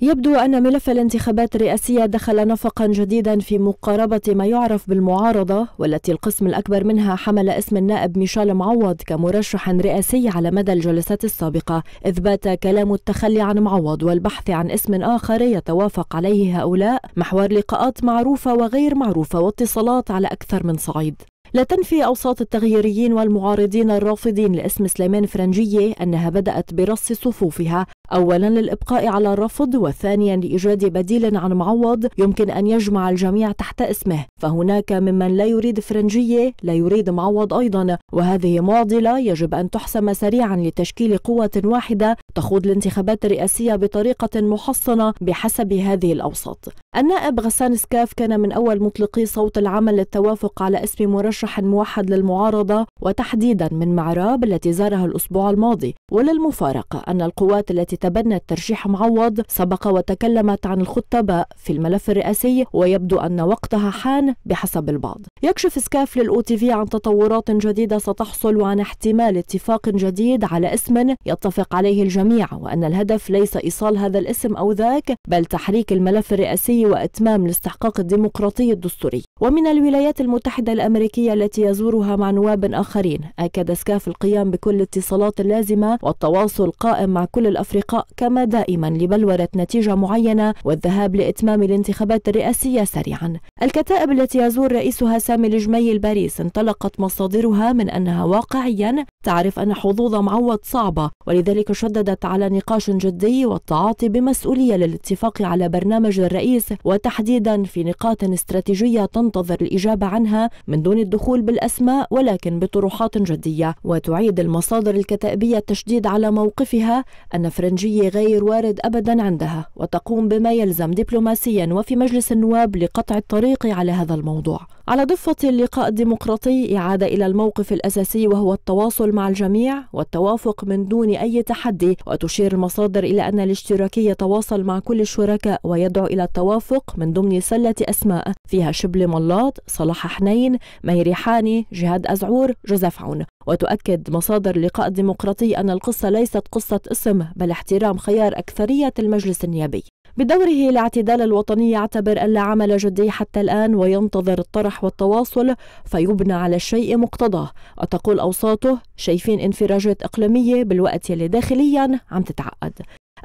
يبدو أن ملف الانتخابات الرئاسية دخل نفقا جديدا في مقاربة ما يعرف بالمعارضة والتي القسم الأكبر منها حمل اسم النائب ميشيل معوض كمرشح رئاسي على مدى الجلسات السابقة إذ بات كلام التخلي عن معوض والبحث عن اسم آخر يتوافق عليه هؤلاء محور لقاءات معروفة وغير معروفة واتصالات على أكثر من صعيد لا تنفي أوساط التغييريين والمعارضين الرافضين لاسم سليمان فرنجية أنها بدأت برص صفوفها أولا للإبقاء على الرفض وثانيا لإيجاد بديل عن معوض يمكن أن يجمع الجميع تحت اسمه فهناك ممن لا يريد فرنجية لا يريد معوض أيضا وهذه معضلة يجب أن تحسم سريعا لتشكيل قوة واحدة تخوض الانتخابات الرئاسية بطريقة محصنة بحسب هذه الأوساط النائب غسان سكاف كان من أول مطلقي صوت العمل للتوافق على اسم مرشح موحد للمعارضة وتحديدا من معراب التي زارها الأسبوع الماضي وللمفارقة أن القوات التي تبنت ترشيح معوض سبق وتكلمت عن الخطباء في الملف الرئاسي ويبدو أن وقتها حان بحسب البعض يكشف سكاف للأو تي في عن تطورات جديدة ستحصل وعن احتمال اتفاق جديد على اسم يتفق عليه الجميع وأن الهدف ليس إيصال هذا الاسم أو ذاك بل تحريك الملف الرئاسي الدستوري وإتمام الاستحقاق الديمقراطي الدستوري ومن الولايات المتحدة الأمريكية التي يزورها مع نواب آخرين أكد سكاف القيام بكل الاتصالات اللازمة والتواصل قائم مع كل الأفرقاء كما دائما لبلورة نتيجة معينة والذهاب لإتمام الانتخابات الرئاسية سريعا الكتائب التي يزور رئيسها سامي الجمي الباريس انطلقت مصادرها من أنها واقعيا تعرف أن حظوظ معوض صعبة ولذلك شددت على نقاش جدي والتعاطي بمسؤولية للاتفاق على برنامج الرئيس الحديث وتحديدا في نقاط استراتيجية تنتظر الإجابة عنها من دون الدخول بالأسماء ولكن بطروحات جدية وتعيد المصادر الكتائبية التشديد على موقفها أن فرنجية غير وارد أبدا عندها وتقوم بما يلزم دبلوماسيا وفي مجلس النواب لقطع الطريق على هذا الموضوع على ضفة اللقاء الديمقراطي إعادة إلى الموقف الأساسي وهو التواصل مع الجميع والتوافق من دون أي تحدي وتشير المصادر إلى أن الاشتراكي يتواصل مع كل الشركاء ويدعو إلى التوافق من ضمن سلة أسماء فيها شبل ملاط، صلاح حنين، ميري حاني، جهاد أزعور، جوزيف عون وتؤكد مصادر لقاء الديمقراطي أن القصة ليست قصة اسم بل احترام خيار أكثرية المجلس النيابي بدوره الاعتدال الوطني يعتبر أن لا عمل جدي حتى الآن وينتظر الطرح والتواصل فيبنى على الشيء مقتضاه وتقول أوساطه شايفين انفراجات إقليمية بالوقت اللي داخليا عم تتعقد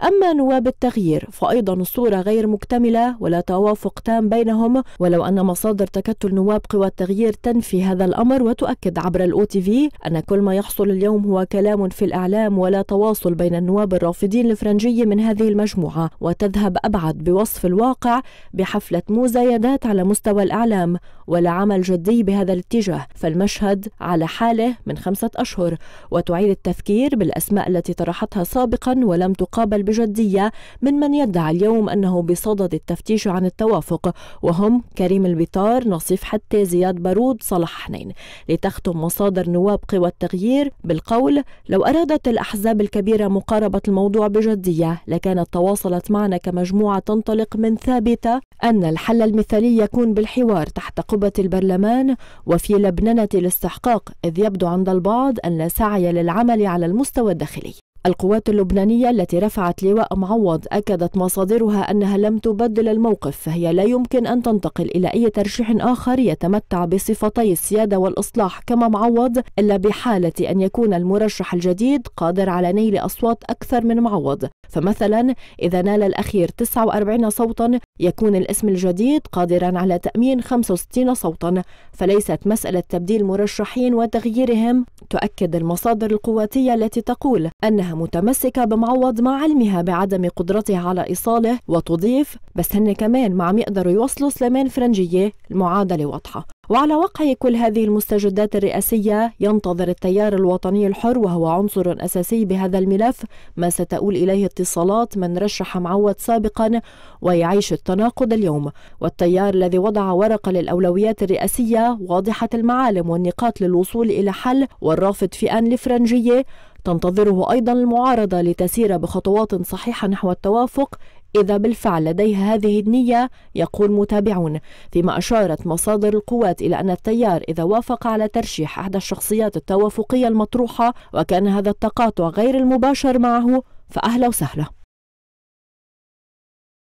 أما نواب التغيير فأيضا الصورة غير مكتملة ولا توافق تام بينهم ولو أن مصادر تكتل نواب قوى التغيير تنفي هذا الأمر وتؤكد عبر الأو تي في أن كل ما يحصل اليوم هو كلام في الإعلام ولا تواصل بين النواب الرافضين الفرنجية من هذه المجموعة وتذهب أبعد بوصف الواقع بحفلة مزايدات على مستوى الإعلام ولا عمل جدي بهذا الاتجاه فالمشهد على حاله من خمسة أشهر وتعيد التذكير بالأسماء التي طرحتها سابقا ولم تقابل بجدية من من يدعي اليوم أنه بصدد التفتيش عن التوافق وهم كريم البطار نصيف حتى زياد بارود صلاح حنين لتختم مصادر نواب قوى التغيير بالقول لو أرادت الأحزاب الكبيرة مقاربة الموضوع بجدية لكانت تواصلت معنا كمجموعة تنطلق من ثابتة أن الحل المثالي يكون بالحوار تحت قبة البرلمان وفي لبننة الاستحقاق إذ يبدو عند البعض أن لا سعي للعمل على المستوى الداخلي القوات اللبنانية التي رفعت لواء معوض أكدت مصادرها أنها لم تبدل الموقف فهي لا يمكن أن تنتقل إلى أي ترشيح آخر يتمتع بصفتي السيادة والإصلاح كما معوض إلا بحالة أن يكون المرشح الجديد قادر على نيل أصوات أكثر من معوض فمثلا إذا نال الأخير 49 صوتا يكون الاسم الجديد قادرا على تأمين 65 صوتا فليست مسألة تبديل مرشحين وتغييرهم تؤكد المصادر القواتية التي تقول أنها أنها متمسكة بمعوض مع علمها بعدم قدرتها على إيصاله وتضيف بس هن كمان ما عم يقدروا يوصلوا سليمان فرنجية المعادلة واضحة وعلى وقع كل هذه المستجدات الرئاسية ينتظر التيار الوطني الحر وهو عنصر أساسي بهذا الملف ما ستؤول إليه اتصالات من رشح معوض سابقا ويعيش التناقض اليوم والتيار الذي وضع ورقة للأولويات الرئاسية واضحة المعالم والنقاط للوصول إلى حل والرافض أن لفرنجية تنتظره أيضا المعارضة لتسير بخطوات صحيحة نحو التوافق إذا بالفعل لديها هذه النية يقول متابعون فيما أشارت مصادر القوات إلى أن التيار إذا وافق على ترشيح أحد الشخصيات التوافقية المطروحة وكان هذا التقاطع غير المباشر معه فأهلا وسهلا